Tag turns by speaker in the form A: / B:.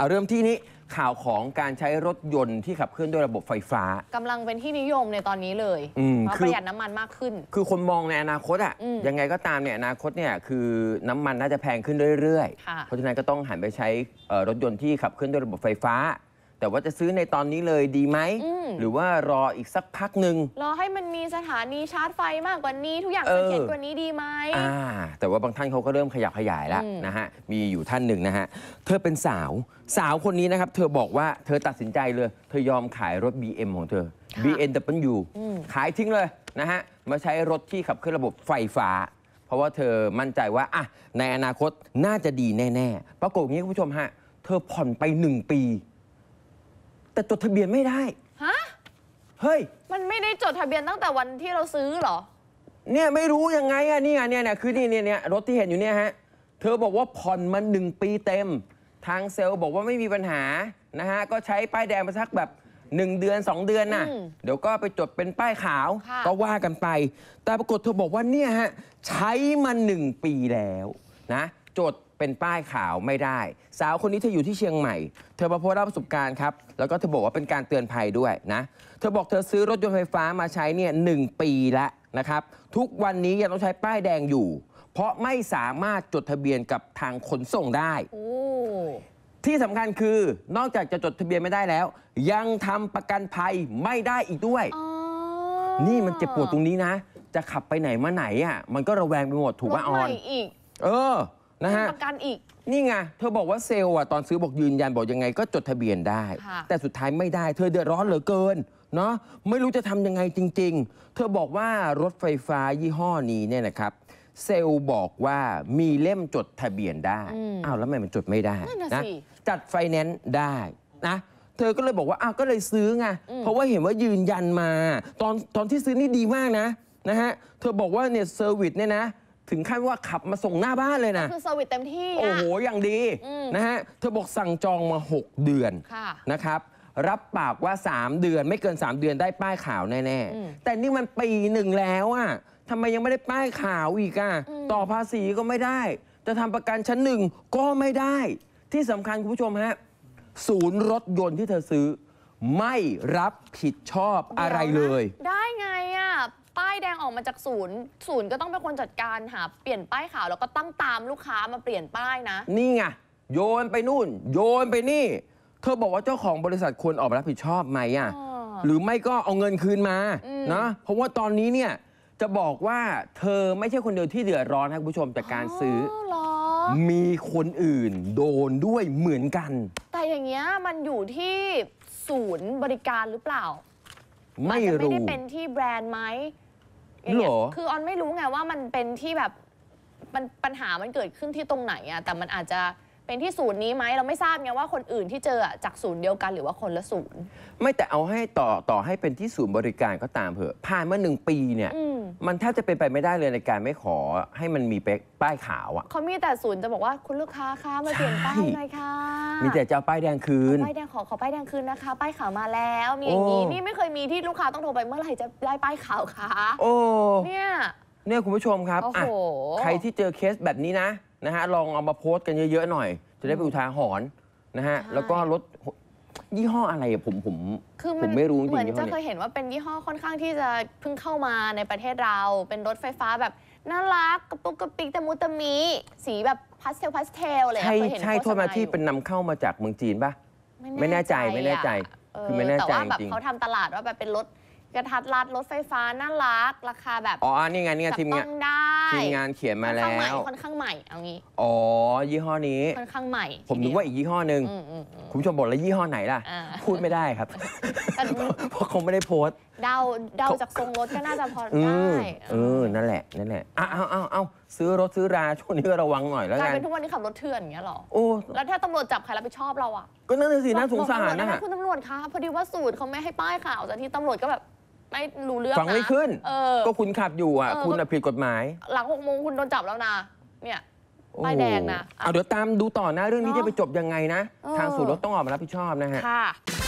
A: เอาเริ่มที่นี้ข่าวของการใช้รถยนต์ที่ขับเคลื่อนด้วยระบบไฟฟ้า
B: กำลังเป็นที่นิยมในตอนนี้เลยเพราะประหยัดน้ำมันมากขึ้น ค
A: ือคนมองในอนาคตอะอยังไงก็ตามเนี่ยอนาคตเนี่ยคือน้ำมันน่าจะแพงขึ้นเรื่อยๆ เพราะฉะนั้นก็ต้องหันไปใช้รถยนต์ที่ขับเคลื่อนด้วยระบบไฟฟ้าแต่ว่าจะซื้อในตอนนี้เลยดีไหมมหรือว่ารออีกสักพักหนึ่ง
B: รอให้มันมีสถานีชาร์จไฟมากกว่านี้ทุกอย่างเสถียรกว่านี้ดีไหมอ่า
A: แต่ว่าบางท่านเขาก็เริ่มขยับขยายแล้วนะฮะมีอยู่ท่านหนึ่งนะฮะเธอเป็นสาวสาวคนนี้นะครับเธอบอกว่าเธอตัดสินใจเลย เธอยอมขายรถ BM ของเธอ BMW อืูขายทิ้งเลยนะฮะมาใช้รถที่ขับเคลื่อนระบบไฟฟ้า เพราะว่าเธอมั่นใจว่าอ่ะในอนาคตน่าจะดีแน่ๆ ปรากฏงี้คุณผู้ชมฮะเธอผ่อนไป1ปีแต่จดทะเบียนไม่ได้ ฮะ เฮ้ย
B: มันไม่ได้จดทะเบียนตั้งแต่วันที่เราซื้อเหรอ
A: เนี่ยไม่รู้ยังไงอะเนี่ยเนี่ยเนี่ยคือนี่เนี่ยเนี่ยรถที่เห็นอยู่เนี่ยฮะ เธอบอกว่าผ่อนมันหนึ่งปีเต็ม ทางเซลล์บอกว่าไม่มีปัญหา นะฮะก็ใช้ป้ายแดงมาสักแบบ 1 เดือน 2 เดือนน่ะ เดี๋ยวก็ไปจดเป็นป้ายขาว ก็ว่ากันไป แต่ปรากฏเธอบอกว่าเนี่ยฮะ ใช้มา1ปีแล้วนะจดเป็นป้ายขาวไม่ได้ สาวคนนี้เธออยู่ที่เชียงใหม่เธอมาโพสต์เล่าประสบการณ์ครับแล้วก็เธอบอกว่าเป็นการเตือนภัยด้วยนะเธอบอกเธอซื้อรถยนต์ไฟฟ้ามาใช้เนี่ยหนึ่งปีแล้วนะครับ ทุกวันนี้ยังต้องใช้ป้ายแดงอยู่ เพราะไม่สามารถจดทะเบียนกับทางขนส่งได้ที่สำคัญคือนอกจากจะจดทะเบียนไม่ได้แล้ว ยังทำประกันภัยไม่ได้อีกด้วยนี่มันเจ็บปวดตรงนี้นะ จะขับไปไหนมาไหนอ่ะมันก็ระแวงไปหมดถูกไหะออนอีกเออนะฮะประกันอีก นี่ไงเธอบอกว่าเซลล์อ่ะตอนซื้อบอกยืนยันบอกยังไงก็จดทะเบียนได้ แต่สุดท้ายไม่ได้ เธอเดือดร้อนเหลือเกินเนาะไม่รู้จะทำยังไงจริง ๆ เธอบอกว่ารถไฟฟ้ายี่ห้อนี้เนี่ยนะครับ เซลล์บอกว่ามีเล่มจดทะเบียนได้อ้าว แล้วทำไมมันจดไม่ได้นะจัดไฟแนนซ์ได้นะเธอก็เลยบอกว่าอ้าวก็เลยซื้อไงเพราะว่าเห็นว่ายืนยันมา ตอนตอนที่ซื้อนี่ดีมากนะนะฮะเธอบอกว่าเนี่ยเซอร์วิสเนี่ยนะถึงขั้นว่าขับมาส่งหน้าบ้านเลยนะคือ
B: สวิตเต็มที่ โอ้โหอย่างดีนะฮะ
A: เธอบอกสั่งจองมา 6 เดือนนะครับ รับปากว่า 3 เดือนไม่เกิน 3 เดือนได้ป้ายขาวแน่ ๆ แต่นี่มันปีหนึ่งแล้วอ่ะทำไมยังไม่ได้ป้ายขาวอีกอ่ะต่อภาษีก็ไม่ได้ จะทำประกันชั้นหนึ่งก็ไม่ได้ ที่สำคัญคุณผู้ชมฮะ ศูนย์รถยนต์ที่เธอซื้อไม่รับผิดชอบอะไรเลย
B: ได้ป้ายแดงออกมาจากศูนย์ ศูนย์ก็ต้องเป็นคนจัดการหา เปลี่ยนป้ายขาว แล้วก็ตั้งตามลูกค้ามาเปลี่ยนป้ายนะ
A: นี่ไง โยนไปนู่น โยนไปนี่ เธอบอกว่าเจ้าของบริษัทควรออกรับผิดชอบไหมอ่ะหรือไม่ก็เอาเงินคืนมานะเพราะว่าตอนนี้เนี่ยจะบอกว่าเธอไม่ใช่คนเดียวที่เดือดร้อนนะคุณผู้ชมจากการซื้ออมีคนอื่นโดนด้วยเหมือนกัน
B: แต่อย่างเงี้ยมันอยู่ที่ศูนย์บริการหรือเปล่าไม่ไมรู้ไม่ได้เป็นที่แบรนด์ไหม่หรอ คือออนไม่รู้ไงว่ามันเป็นที่แบบมันปัญหามันเกิดขึ้นที่ตรงไหนอะแต่มันอาจจะเป็นที่ศูนย์นี้ไหม เราไม่ทราบไงว่าคนอื่นที่เจออะจากศูนย์เดียวกันหรือว่าคนละศูนย์
A: ไม่แต่เอาให้ต่อต่อให้เป็นที่ศูนย์บริการก็ตามเถอะผ่านมาหนึ่งปีเนี่ยมันแทบจะเป็นไปไม่ได้เลยในการไม่ขอให้มันมีเป๊กป้ายขาวอ่ะเ
B: ขามีแต่ศูนย์จะบอกว่าคุณลูกค้าคะมาเปลี่ยนป้ายหน่อยค่ะ
A: มีแต่จะเอาป้ายแดงคืน ป้ายแด
B: งขอขอป้ายแดงคืนนะคะ ป้ายขาวมาแล้ว มีอย่างนี้นี่ไม่เคยมีที่ลูกค้าต้องโทรไปเมื่อไหร่จะได้ป้ายขาวคะโอ้เนี่ย
A: เนี่ยคุณผู้ชมครับ ใครที่เจอเคสแบบนี้นะนะฮะลองเอามาโพสต์กันเยอะๆ หน่อย จะได้ไปอุทาหรณ์นะฮะแล้วก็ลดยี่ห้ออะไรอะผมผมคือผมันมไม่รู้จริงเหมือนยี่หมจะอเคยเคยเ
B: ห็นว่าเป็นยี่ห้อค่อนข้างที่จะเพิ่งเข้ามาในประเทศเราเป็นรถไฟฟ้าแบบน่ารักกระปุกกระปิกแต่มุตมีสีแบบพาสเทลพาสเทลเลยใช่ใช่โทษามาที่เป็น
A: นำเข้ามาจากเมืองจีนปะ
B: ไม่แน่ใจไม่แน่ใจ คือไม่แน่ใจแต่ว่าแบบเขาทำตลาดว่าแบบเป็นรถกระทัดรัดรถไฟฟ้าน่ารัก ราคาแบบอ๋
A: ออันนี่ไงนี่ไงจัทีมงาต้นองได้ทีมงานเขียนมาค่อนแล้ข้างใหม่วค่อ
B: นข้างใหม่ เอางี้
A: อ๋อ ยี่ห้อนี้ค่
B: อนข้างใหม่ ผมนึกว่าอีกยี่ห้อหนึ่ง
A: คุณผู้ชมบอกแล้วยี่ห้อไหนล่ะ พูดไม่ได้ครับเพราะคงไม่ได้โพส
B: เดาเดาจากทรงรถก็น่าจะพอได้เออ
A: นั่นแหละนั่นแหละอ้าวอ้าวอ้าวซื้อรถซื้อราช่วงนี้ระวังหน่อยแล้วกลายเป็นทุก
B: วันนี้ขับรถเถื่อนอย่างเงี้ยหรอโอ้แล้วถ้าตำรวจจับใครรับผิดชอบเราอ่ะ
A: ก็นั่น่สิน่าสงสารนะคุณ
B: ตำรวจคะพอดีว่าสูตรเขาไม่ให้ป้ายข่าวแต่ที่ตำรวจก็แบบไม่รู้เรื่องฟังไม่ขึ้นเออ ก็คุณขับอยู่อ่ะ คุณอ่ะผิดกฎหมาย หลังหกโมงคุณโดนจับแล้วนะ เนี่ย ป้ายแดงนะ
A: เอาเดี๋ยวตามดูต่อนะเรื่องนี้จะไปจบยังไงนะ ทางสูตรรถต้องออกมารับผิดชอบนะฮะ ค
B: ่ะ